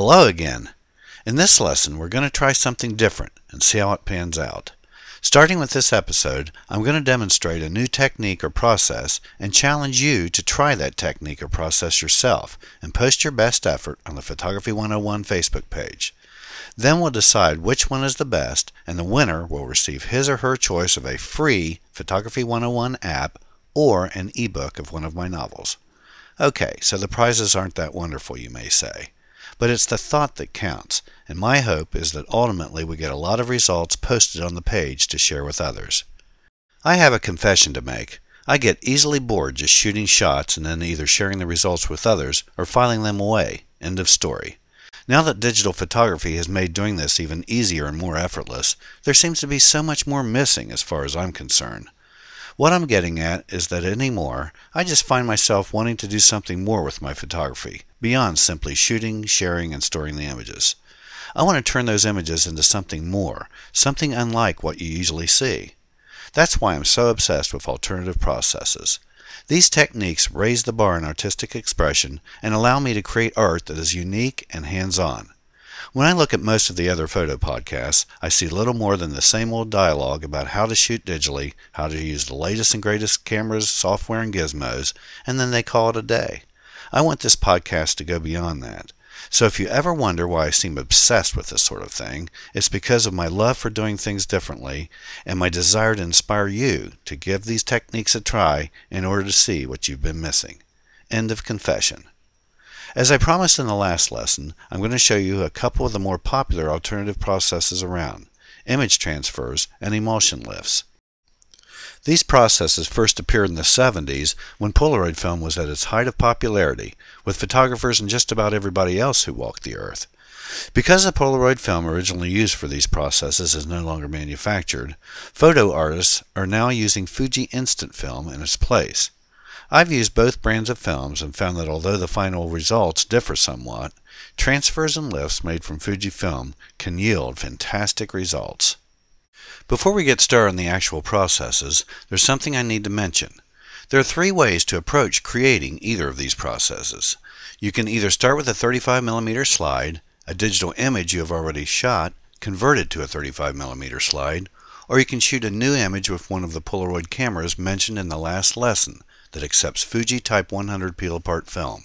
Hello again. In this lesson, we're going to try something different and see how it pans out. Starting with this episode, I'm going to demonstrate a new technique or process and challenge you to try that technique or process yourself and post your best effort on the Photography 101 Facebook page. Then we'll decide which one is the best, and the winner will receive his or her choice of a free Photography 101 app or an ebook of one of my novels. Okay, so the prizes aren't that wonderful, you may say but it's the thought that counts, and my hope is that ultimately we get a lot of results posted on the page to share with others. I have a confession to make. I get easily bored just shooting shots and then either sharing the results with others or filing them away. End of story. Now that digital photography has made doing this even easier and more effortless, there seems to be so much more missing as far as I'm concerned. What I'm getting at is that anymore, I just find myself wanting to do something more with my photography, beyond simply shooting, sharing, and storing the images. I want to turn those images into something more, something unlike what you usually see. That's why I'm so obsessed with alternative processes. These techniques raise the bar in artistic expression and allow me to create art that is unique and hands on. When I look at most of the other photo podcasts, I see little more than the same old dialogue about how to shoot digitally, how to use the latest and greatest cameras, software, and gizmos, and then they call it a day. I want this podcast to go beyond that. So if you ever wonder why I seem obsessed with this sort of thing, it's because of my love for doing things differently and my desire to inspire you to give these techniques a try in order to see what you've been missing. End of confession. As I promised in the last lesson, I'm going to show you a couple of the more popular alternative processes around, image transfers and emulsion lifts. These processes first appeared in the 70s when Polaroid film was at its height of popularity, with photographers and just about everybody else who walked the earth. Because the Polaroid film originally used for these processes is no longer manufactured, photo artists are now using Fuji instant film in its place. I've used both brands of films and found that although the final results differ somewhat, transfers and lifts made from Fujifilm can yield fantastic results. Before we get started on the actual processes, there's something I need to mention. There are three ways to approach creating either of these processes. You can either start with a 35mm slide, a digital image you have already shot, converted to a 35mm slide, or you can shoot a new image with one of the Polaroid cameras mentioned in the last lesson, that accepts Fuji Type 100 peel apart film.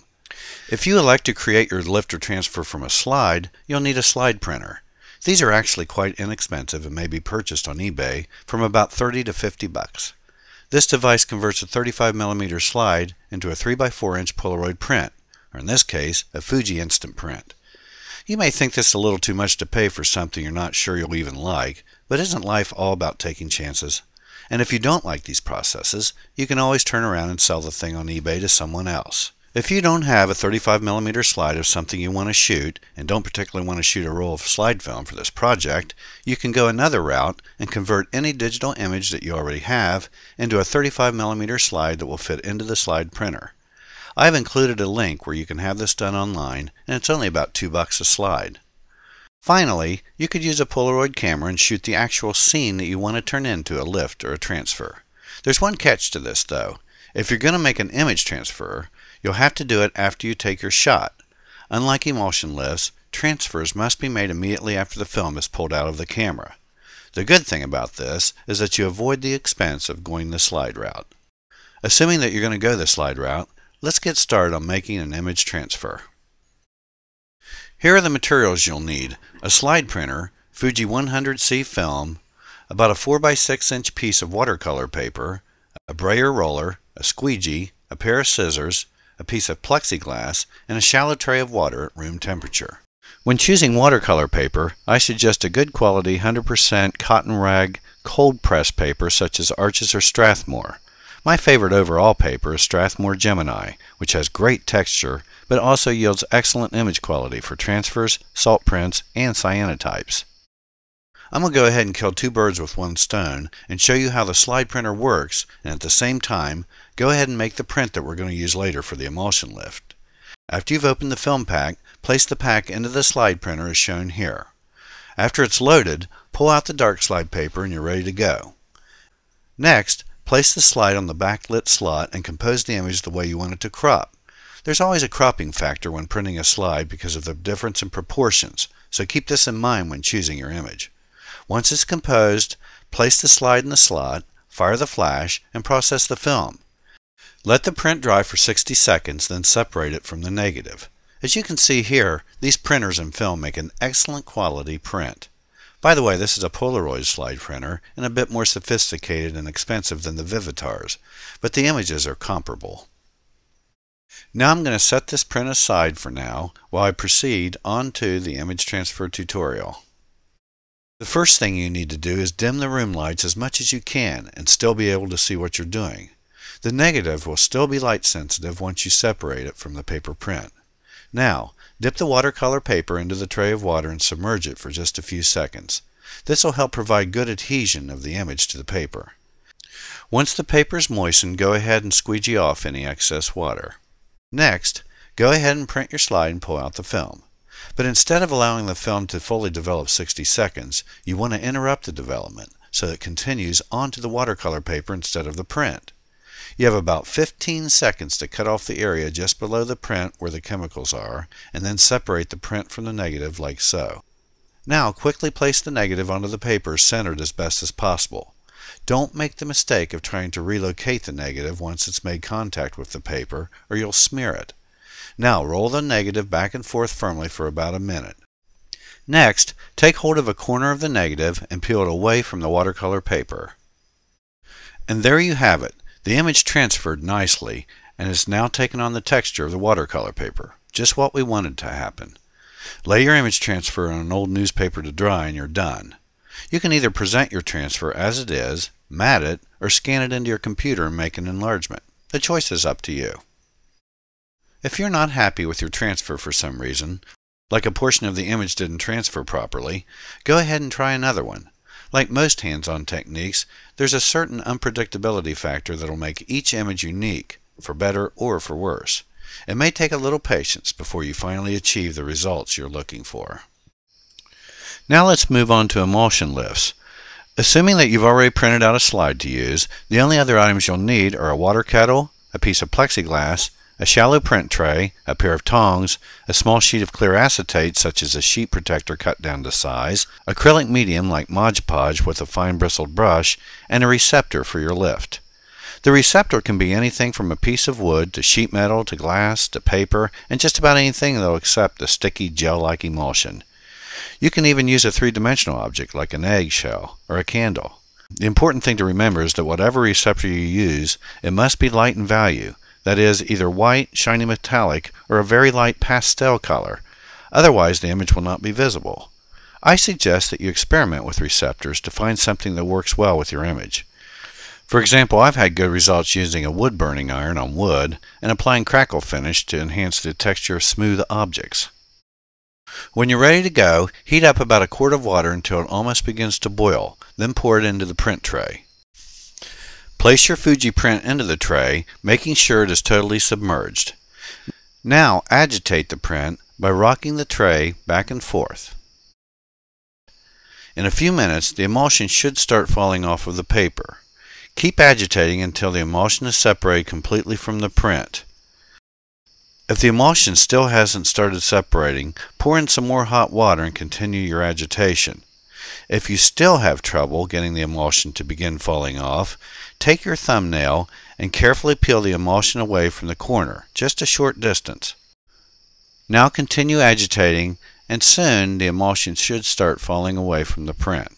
If you elect to create your lift or transfer from a slide, you'll need a slide printer. These are actually quite inexpensive and may be purchased on eBay from about 30 to 50 bucks. This device converts a 35mm slide into a 3x4 inch Polaroid print, or in this case, a Fuji instant print. You may think this a little too much to pay for something you're not sure you'll even like, but isn't life all about taking chances? And if you don't like these processes, you can always turn around and sell the thing on eBay to someone else. If you don't have a 35mm slide of something you want to shoot, and don't particularly want to shoot a roll of slide film for this project, you can go another route and convert any digital image that you already have into a 35mm slide that will fit into the slide printer. I've included a link where you can have this done online, and it's only about two bucks a slide. Finally, you could use a Polaroid camera and shoot the actual scene that you want to turn into a lift or a transfer. There's one catch to this though. If you're going to make an image transfer, you'll have to do it after you take your shot. Unlike emulsion lifts, transfers must be made immediately after the film is pulled out of the camera. The good thing about this is that you avoid the expense of going the slide route. Assuming that you're going to go the slide route, let's get started on making an image transfer. Here are the materials you'll need. A slide printer, Fuji 100C film, about a 4x6 inch piece of watercolor paper, a brayer roller, a squeegee, a pair of scissors, a piece of plexiglass, and a shallow tray of water at room temperature. When choosing watercolor paper, I suggest a good quality 100% cotton rag cold press paper such as Arches or Strathmore. My favorite overall paper is Strathmore Gemini, which has great texture, but also yields excellent image quality for transfers, salt prints, and cyanotypes. I'm going to go ahead and kill two birds with one stone and show you how the slide printer works and at the same time go ahead and make the print that we're going to use later for the emulsion lift. After you've opened the film pack, place the pack into the slide printer as shown here. After it's loaded, pull out the dark slide paper and you're ready to go. Next, Place the slide on the backlit slot and compose the image the way you want it to crop. There's always a cropping factor when printing a slide because of the difference in proportions, so keep this in mind when choosing your image. Once it's composed, place the slide in the slot, fire the flash, and process the film. Let the print dry for 60 seconds, then separate it from the negative. As you can see here, these printers and film make an excellent quality print. By the way, this is a Polaroid slide printer and a bit more sophisticated and expensive than the Vivitars, but the images are comparable. Now I'm going to set this print aside for now while I proceed on to the image transfer tutorial. The first thing you need to do is dim the room lights as much as you can and still be able to see what you're doing. The negative will still be light sensitive once you separate it from the paper print. Now, dip the watercolor paper into the tray of water and submerge it for just a few seconds. This will help provide good adhesion of the image to the paper. Once the paper is moistened, go ahead and squeegee off any excess water. Next, go ahead and print your slide and pull out the film. But instead of allowing the film to fully develop 60 seconds, you want to interrupt the development so it continues onto the watercolor paper instead of the print. You have about 15 seconds to cut off the area just below the print where the chemicals are, and then separate the print from the negative like so. Now quickly place the negative onto the paper centered as best as possible. Don't make the mistake of trying to relocate the negative once it's made contact with the paper, or you'll smear it. Now roll the negative back and forth firmly for about a minute. Next, take hold of a corner of the negative and peel it away from the watercolor paper. And there you have it, the image transferred nicely and has now taken on the texture of the watercolor paper, just what we wanted to happen. Lay your image transfer on an old newspaper to dry and you're done. You can either present your transfer as it is, mat it, or scan it into your computer and make an enlargement. The choice is up to you. If you're not happy with your transfer for some reason, like a portion of the image didn't transfer properly, go ahead and try another one. Like most hands-on techniques, there's a certain unpredictability factor that'll make each image unique, for better or for worse. It may take a little patience before you finally achieve the results you're looking for. Now let's move on to emulsion lifts. Assuming that you've already printed out a slide to use, the only other items you'll need are a water kettle, a piece of plexiglass, a shallow print tray, a pair of tongs, a small sheet of clear acetate such as a sheet protector cut down to size, acrylic medium like Mod Podge with a fine bristled brush, and a receptor for your lift. The receptor can be anything from a piece of wood to sheet metal to glass to paper and just about anything though except a sticky gel-like emulsion. You can even use a three-dimensional object like an eggshell or a candle. The important thing to remember is that whatever receptor you use, it must be light in value that is, either white, shiny metallic, or a very light pastel color. Otherwise, the image will not be visible. I suggest that you experiment with receptors to find something that works well with your image. For example, I've had good results using a wood burning iron on wood and applying crackle finish to enhance the texture of smooth objects. When you're ready to go, heat up about a quart of water until it almost begins to boil, then pour it into the print tray. Place your Fuji print into the tray, making sure it is totally submerged. Now agitate the print by rocking the tray back and forth. In a few minutes, the emulsion should start falling off of the paper. Keep agitating until the emulsion is separated completely from the print. If the emulsion still hasn't started separating, pour in some more hot water and continue your agitation. If you still have trouble getting the emulsion to begin falling off, take your thumbnail and carefully peel the emulsion away from the corner, just a short distance. Now continue agitating and soon the emulsion should start falling away from the print.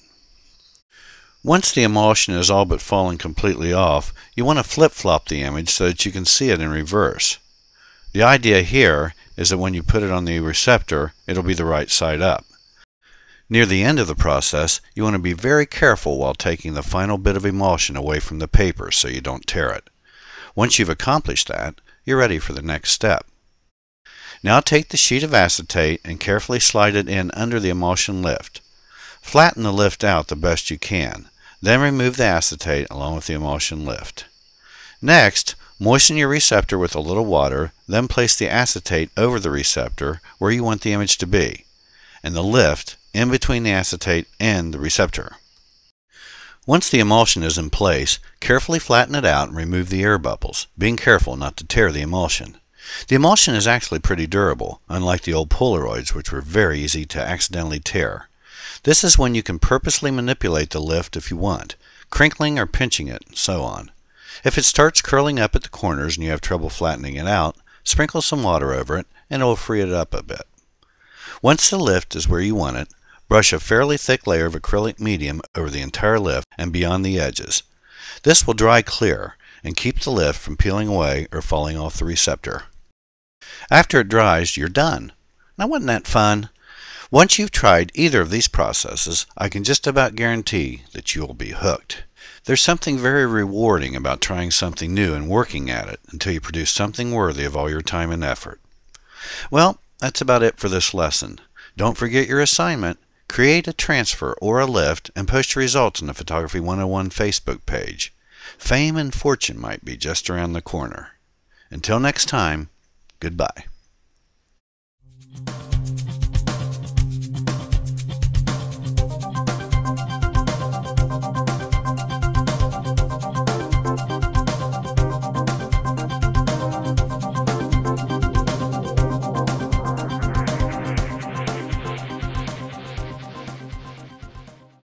Once the emulsion is all but fallen completely off, you want to flip-flop the image so that you can see it in reverse. The idea here is that when you put it on the receptor, it'll be the right side up. Near the end of the process, you want to be very careful while taking the final bit of emulsion away from the paper so you don't tear it. Once you've accomplished that, you're ready for the next step. Now take the sheet of acetate and carefully slide it in under the emulsion lift. Flatten the lift out the best you can, then remove the acetate along with the emulsion lift. Next, moisten your receptor with a little water, then place the acetate over the receptor where you want the image to be, and the lift in between the acetate and the receptor. Once the emulsion is in place, carefully flatten it out and remove the air bubbles, being careful not to tear the emulsion. The emulsion is actually pretty durable, unlike the old Polaroids which were very easy to accidentally tear. This is when you can purposely manipulate the lift if you want, crinkling or pinching it, and so on. If it starts curling up at the corners and you have trouble flattening it out, sprinkle some water over it and it will free it up a bit. Once the lift is where you want it, Brush a fairly thick layer of acrylic medium over the entire lift and beyond the edges. This will dry clear and keep the lift from peeling away or falling off the receptor. After it dries, you're done. Now wasn't that fun? Once you've tried either of these processes, I can just about guarantee that you'll be hooked. There's something very rewarding about trying something new and working at it until you produce something worthy of all your time and effort. Well, that's about it for this lesson. Don't forget your assignment Create a transfer or a lift and post your results on the Photography 101 Facebook page. Fame and fortune might be just around the corner. Until next time, goodbye.